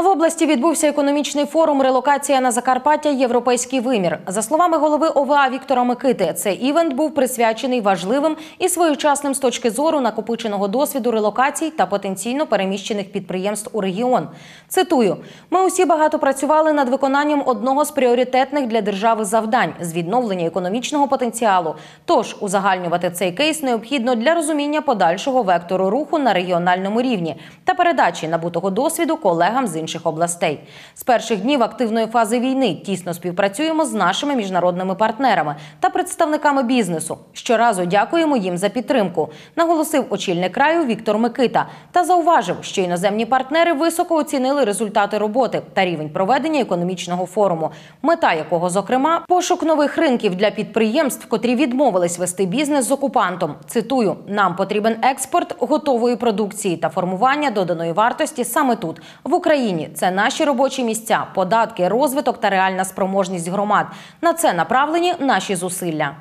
В області відбувся економічний форум Релокація на Закарпаття Європейський вимір. За словами голови ОВА Віктора Микити, цей івент був присвячений важливим і своєчасним з точки зору накопиченого досвіду релокацій та потенційно переміщених підприємств у регіон. Цитую: ми усі багато працювали над виконанням одного з пріоритетних для держави завдань з відновлення економічного потенціалу. Тож узагальнювати цей кейс необхідно для розуміння подальшого вектору руху на регіональному рівні та передачі набутого досвіду колегам з інших інших областей. З перших днів активної фази війни тісно співпрацюємо з нашими міжнародними партнерами та представниками бізнесу. Щоразу дякуємо їм за підтримку, наголосив очільник краю Віктор Микита та зауважив, що іноземні партнери високо оцінили результати роботи та рівень проведення економічного форуму, мета якого, зокрема, пошук нових ринків для підприємств, котрі відмовились вести бізнес з окупантом. Цитую: нам потрібен експорт готової продукції та формування доданої вартості саме тут, в Україні. Вінниччині це наші робочі місця, податки, розвиток та реальна спроможність громад. На це направлені наші зусилля.